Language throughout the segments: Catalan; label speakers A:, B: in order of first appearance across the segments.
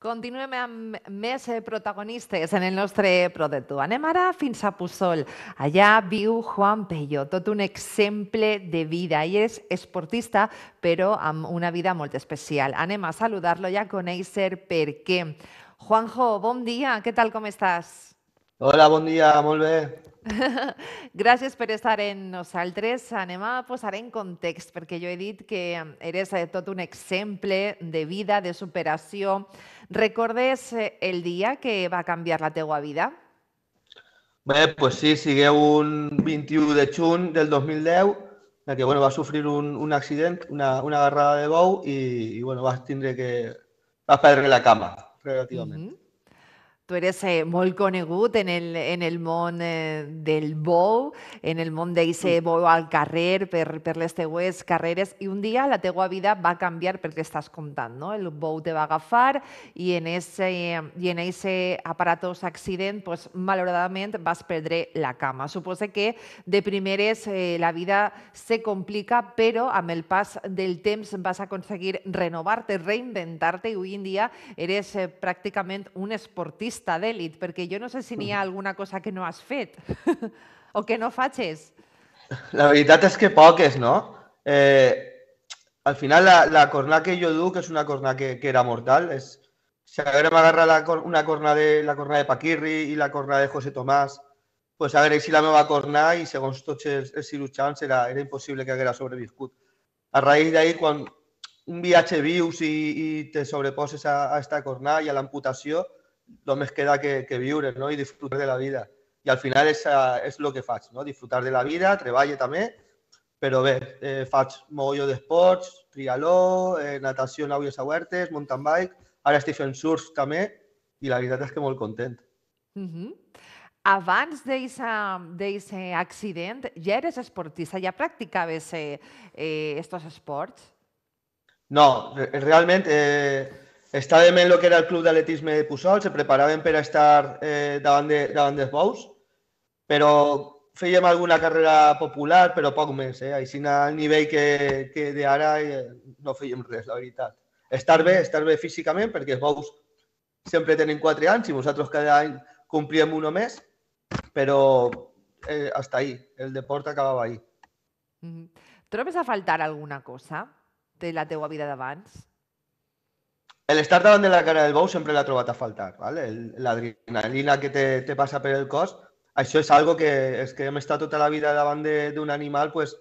A: Continuem amb mes eh, protagonistes en el nostre Pro Anem ara fins a pusol Allà viu Juan Pello, tot un exemple de vida. y es esportista, pero una vida molt especial. Anem a ya con i a Juanjo, bon dia, ¿Qué tal, ¿Cómo estás?
B: Hola, bon dia, vuelve
A: Gràcies per estar en nosaltres. Anem a posar en context, perquè jo he dit que eres eh, tot un exemple de vida, de superació. Recordes eh, el dia que va canviar la teua vida?
B: Bé, doncs pues sí, sigueu un 21 de juny del 2010, en què bueno, va sofrir un, un accident, una, una agarrada de bou i, i bueno, vas tindre que... vas perdre la cama, relativament.
A: Mm -hmm. Tú eres eh, en el, en el món eh, del bou, en el món ese bou al carrer, per, per les teues carreres, y un día la teua vida va cambiar porque estás comptant, no? El bou te va a agafar y en ese, y en ese aparatos accident, pues, malauradament, vas perdre la cama. Supose que de primeres eh, la vida se complica, pero a el del temps vas a conseguir renovarte, reinventarte, y hoy en día eres eh, prácticamente un esportista llista d'èlit, perquè jo no sé si n'hi ha alguna cosa que no has fet o que no faces.
B: La veritat és que poques, no? Eh, al final, la, la corna que jo duc és una corna que, que era mortal. És, si haguérem agarrat la, una corna de, la corna de Paquirri i la corna de José Tomàs, pues haguera si la meva corna i segons tots els, els cirurgians era, era impossible que haguera sobreviscut. A raïs d'ahir, quan un viatge vius i, i te sobreposes a, a esta corna i a l'amputació, només queda que, que viure no? i disfrutar de la vida. I al final és, és el que faig, no? disfrutar de la vida, treballo també, però bé, eh, faig mogolló d'esports, trialó, eh, natació en aules obertes, mountain bike, ara estic fent surf també i la veritat és que molt content.
A: Mm -hmm. Abans d'aquest accident ja eres esportista, ja practicaves eh, eh, estos esports?
B: No, realment eh, està de ment el que era el club d'atletisme de Pusol, se preparaven per estar eh, davant, de, davant dels bous, però fèiem alguna carrera popular, però poc més, eh? Així al nivell que, que d'ara eh, no fèiem res, la veritat. Estar bé, estar bé físicament, perquè els bous sempre tenen 4 anys i nosaltres cada any complíem un o més, però eh, hasta ahí, el deport acabava ahí.
A: Mm -hmm. Trobes a faltar alguna cosa de la teua vida d'abans?
B: El estar davant de la cara del bou sempre l'ha trobat a faltar, ¿vale? l'adrenalina que te, te passa per el cos, això és algo que és que hem estat tota la vida davant d'un animal, pues,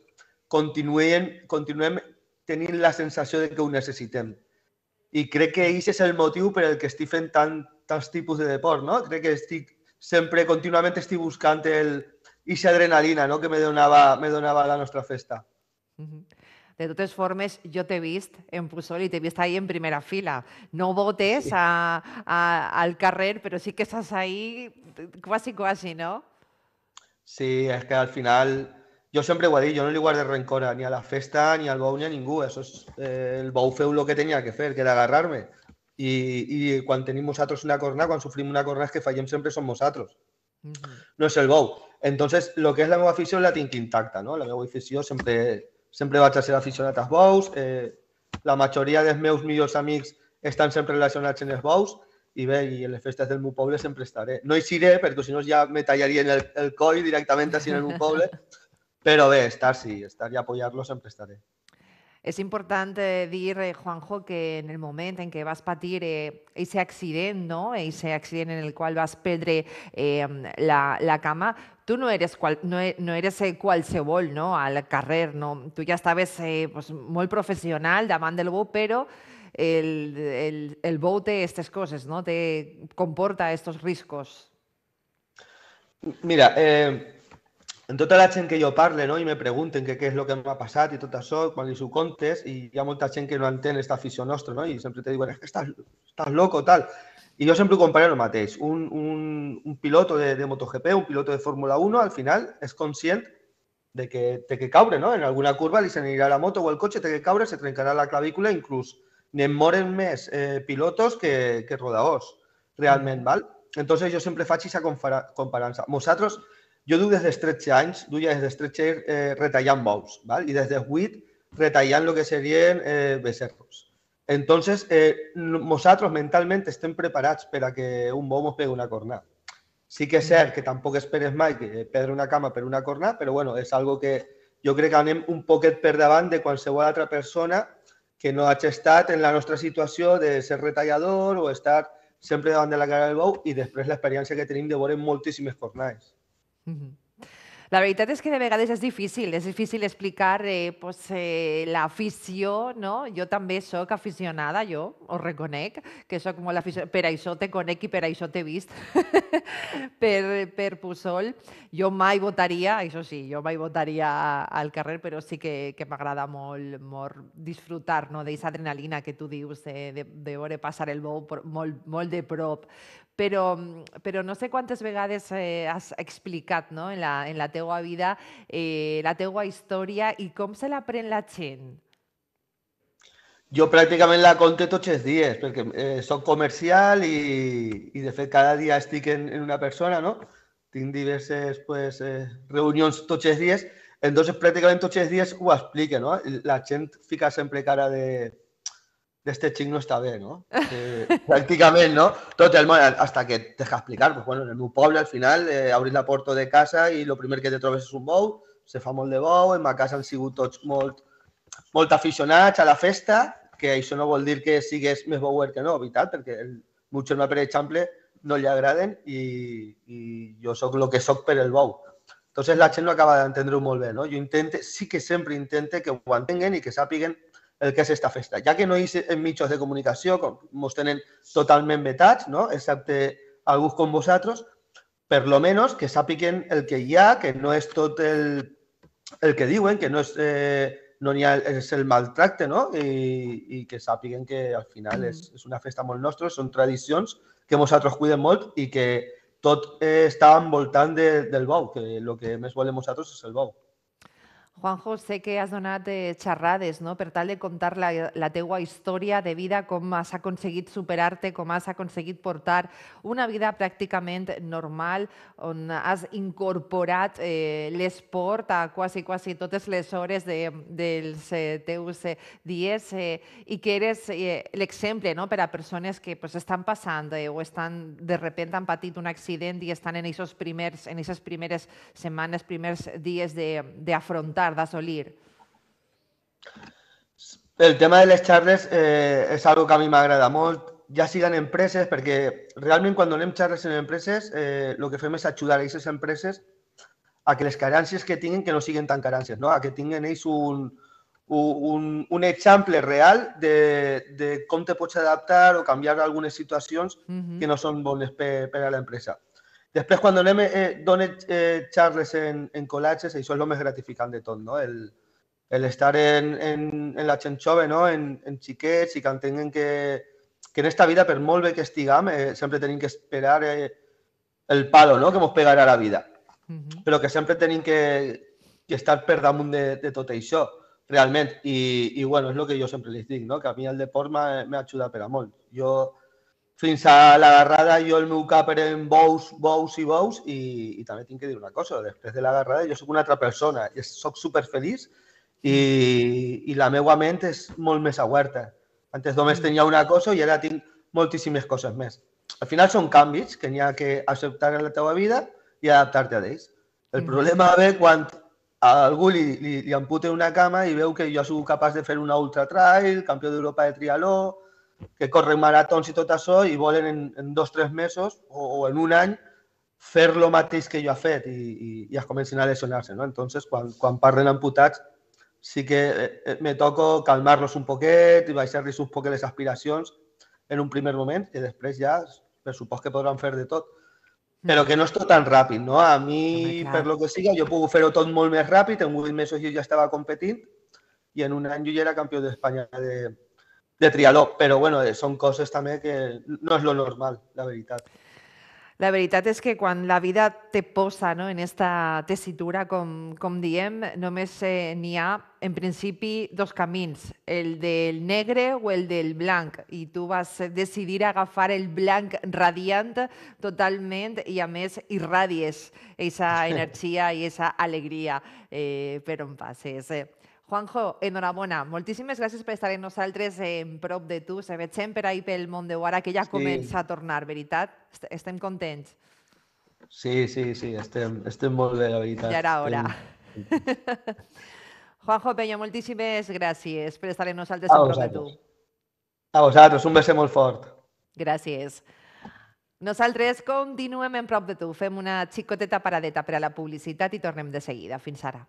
B: continuem, continuem tenint la sensació de que ho necessitem. I crec que aquest és el motiu per el que estic fent tant, tants tipus de deport, no? Crec que estic sempre, contínuament estic buscant el, eixa adrenalina no? que me donava, me donava la nostra festa. Mm
A: -hmm. de todas formas yo te viste en Pusol y te viste ahí en primera fila. No votes a, al carrer, pero sí que estás ahí casi, casi, ¿no?
B: Sí, es que al final yo siempre yo no le guardé rencor ni a la festa, ni al bau, ni a ninguno. Eso es el bau feu lo que tenía que hacer, que era agarrarme. Y, y cuando tenemos nosotros una corna, cuando sufrimos una corna, es que fallemos siempre somos nosotros. Mhm. No es el bau. Entonces, lo que es la nueva afición la tiene intacta, ¿no? La nueva afición siempre sempre vaig a ser aficionat als bous, eh, la majoria dels meus millors amics estan sempre relacionats amb els bous i bé, i en les festes del meu poble sempre estaré. No hi seré perquè si no ja me tallarien el, el coll directament així en el meu poble, però bé, estar sí, estar i apoyar-lo sempre estaré.
A: Es importante decir, eh, Juanjo, que en el momento en que vas a patir eh, ese accidente, accidente, no? Ese accidente en el cual vas em, a eh, la, cama, tú no eres, cual no, e, no eres eh, vol, no? al carrer, no? Tú ya estabas eh, pues, muy profesional, del bote, pero el, bote, estas cosas, no? te comporta estos riesgos.
B: Mira, en toda la gente que yo parle no? y me pregunten ...qué qué lo lo que me ha pasado y todo eso... li su contes, y hi ha molta que no entén ...esta afición nostra, no? y siempre te digo es que estás loco, tal. ...y yo siempre ho comparo el mateix. Un, un, piloto de, de MotoGP, un piloto de Fórmula 1, al final es consciente... de que te que caure, no? En alguna curva le se la moto o el coche, te que caure, se trencarà la clavícula, ...incluso, ni moren més eh, pilotos que, que ...realmente, ¿vale? Mm. val? Entonces yo siempre faig esa comparança. Nosaltres, Jo duc des dels 13 anys, duia des dels 13 anys eh, retallant bous, val? i des dels 8 retallant el que serien eh, becerros. Entonces, eh, nosaltres mentalment estem preparats per a que un bou ens pegui una corna. Sí que és cert que tampoc esperes mai que perdre una cama per una corna, però bueno, és algo que jo crec que anem un poquet per davant de qualsevol altra persona que no hagi estat en la nostra situació de ser retallador o estar sempre davant de la cara del bou i després l'experiència que tenim de veure moltíssimes cornades.
A: La veritat és que de vegades és difícil, és difícil explicar eh, pues, eh, l'afició, no? Jo també sóc aficionada, jo ho reconec, que sóc molt aficionada, per això te conec i per això t'he vist, per, per Puçol. Jo mai votaria, això sí, jo mai votaria al carrer, però sí que, que m'agrada molt, molt disfrutar no? d'aquesta adrenalina que tu dius, eh, de, de veure passar el bou molt, molt de prop. Mm, pero no sé cuántas vegades eh, has explicado no? en, la, en la vida eh, la teua historia y cómo se aprende la chen.
B: Yo prácticamente la conté toches els porque eh, son comercial y de cada día estoy en, una persona, no? Tinc diversas pues, eh, reuniones reunions tots entonces prácticamente tots días dies ho no? La Chen fica siempre cara de, este chico no está bien, no? Eh, prácticamente, no? hasta que te deja explicar, pues, bueno, en el pueblo, al final, eh, la puerta de casa y lo primero que te trobes es un bow, se fa molt de bow en ma casa han sido tots molt, molt a la festa, que eso no vol dir que sigues més bower que no, vital, porque el meu pelea per no le agraden y yo soy lo que soy per el bow. Entonces la gente no acaba de entender un bé, no? Yo intente, sí que siempre intente que mantengan y que que sapiguen el que es esta festa. ya que no hi en eh, michos de comunicación, com ens tenen totalment vetats, no? exacte, alguns com vosaltres, per lo menos que sapiquen el que ya, que no es todo el, que diuen, que no es eh, no ni el maltracte, no? y que sapiquen que al final es és una festa molt nostra, son tradiciones que vosotros cuidem molt y que tot están eh, està del bou, que lo que més volem vosotros es el bou.
A: Juanjo, sé que has donat eh, xerrades no? per tal de contar la, la teua història de vida, com has aconseguit superar-te, com has aconseguit portar una vida pràcticament normal, on has incorporat eh, l'esport a quasi, quasi totes les hores de, dels eh, teus eh, dies eh, i que eres eh, l'exemple no? per a persones que pues, estan passant eh, o estan, de repente han patit un accident i estan en aquestes primeres setmanes, primers dies d'afrontar tarda a solir?
B: El tema de las charlas eh, es algo que a mí me molt, ya sigan empresas porque realmente cuando leen charlas en empresas eh, lo que fem es ayudar a esas empresas a que les carencias que tienen que no siguen tan carencias no? a que tengan un, un, un real de, cómo te puedes adaptar o cambiar algunas situaciones mhm. que no son bones para la empresa Després, quan donem, eh, donem eh, charles en, en col·legis, això és el més gratificant de tot, no? El, el estar en, en, en la gent jove, no? en, en xiquets i que entenguen que, que en esta vida, per molt bé que estigam, eh, sempre tenim que esperar eh, el palo no? que ens pegarà la vida. Uh -huh. Però que sempre tenim que, que estar per damunt de, de tot això, realment. I, I, bueno, és el que jo sempre les dic, no? que a mi el deport m'ha ajudat per a molt. Jo fins a garrada, jo el meu cap en bous, bous i bous i, i també tinc que dir una cosa, després de la garrada jo sóc una altra persona, i sóc superfeliç i, i la meva ment és molt més oberta. Antes només mm. tenia una cosa i ara tinc moltíssimes coses més. Al final són canvis que n'hi ha que acceptar en la teva vida i adaptar-te a ells. El mm. problema ve quan a algú li, li, li amputa una cama i veu que jo sóc capaç de fer una ultra trail, campió d'Europa de trialó, que corren maratón y todo això ...y volen en, en dos o tres meses... o, en un año... fer lo mateix que yo he fet ...y i, i a lesionar-se. No? Entonces, quan, quan parlen amputats, sí que eh, eh, me toco calmarlos un poquito ...y baixar-los un poquet les aspiracions en un primer momento... ...y después ya... per supongo que podrán fer de todo... ...pero que no esto tan rápido... no? A mí, por per lo que siga, ...yo puedo fer todo muy más rápido... En 8 meses yo ya estaba competint ...y en un año yo ya era campeón de de, de trialog, però bueno, eh, són coses també que no és lo normal, la veritat.
A: La veritat és que quan la vida te posa no, en aquesta tessitura, com, com diem, només eh, n'hi ha, en principi, dos camins, el del negre o el del blanc. I tu vas decidir agafar el blanc radiant totalment i, a més, irradies aquesta energia i aquesta alegria eh, per on passes. Eh? Juanjo, enhorabona. Moltíssimes gràcies per estar amb nosaltres en prop de tu. Se veiem per ahir pel món de Guara, que ja sí. comença a tornar, veritat? Estem contents.
B: Sí, sí, sí, estem, estem molt bé, la veritat. Ja era hora. Estem...
A: Juanjo Peña, moltíssimes gràcies per estar amb nosaltres a en prop de tu.
B: A vosaltres, un beset molt fort.
A: Gràcies. Nosaltres continuem en prop de tu. Fem una xicoteta paradeta per a la publicitat i tornem de seguida. Fins ara.